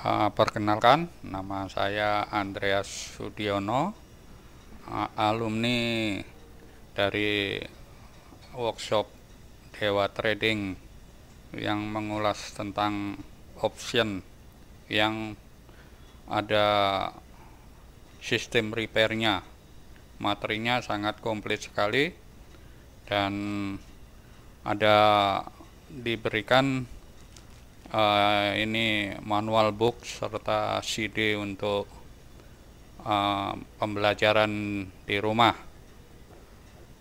Uh, perkenalkan, nama saya Andreas Sudiono, uh, alumni dari workshop Dewa Trading yang mengulas tentang option yang ada sistem repairnya. Materinya sangat komplit sekali dan ada diberikan uh, ini manual book serta CD untuk uh, pembelajaran di rumah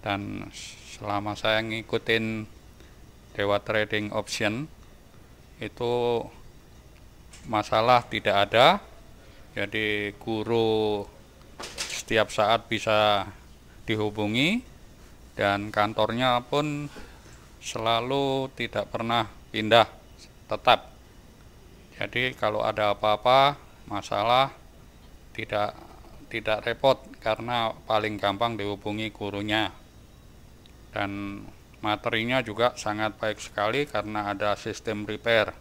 dan selama saya ngikutin Dewa Trading Option itu masalah tidak ada jadi guru setiap saat bisa dihubungi dan kantornya pun selalu tidak pernah pindah tetap jadi kalau ada apa-apa masalah tidak tidak repot karena paling gampang dihubungi gurunya dan materinya juga sangat baik sekali karena ada sistem repair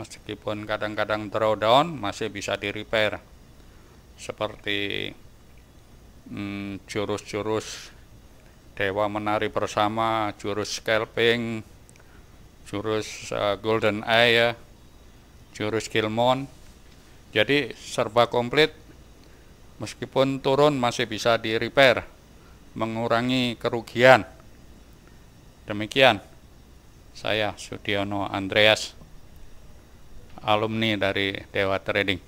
meskipun kadang-kadang drawdown masih bisa di repair seperti hmm, jurus -jurus dewa menari bersama jurus scalping jurus uh, Golden Eye ya, jurus Kilmon. Jadi serba komplit, meskipun turun masih bisa di repair, mengurangi kerugian. Demikian, saya Sudiono Andreas, alumni dari Dewa Trading.